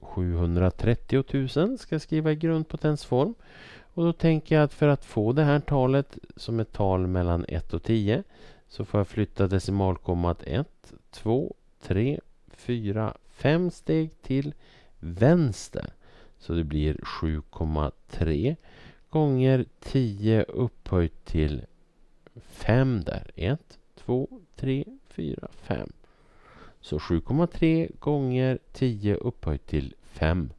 730 000 ska jag skriva i grundpotensform. Och då tänker jag att för att få det här talet som ett tal mellan 1 och 10 så får jag flytta decimalkommat 1, 2, 3, 4, 5 steg till vänster. Så det blir 7,3 gånger 10 upphöjt till 5 där. 1, 2, 3, 4, 5. Så 7,3 gånger 10 upphöjt till 5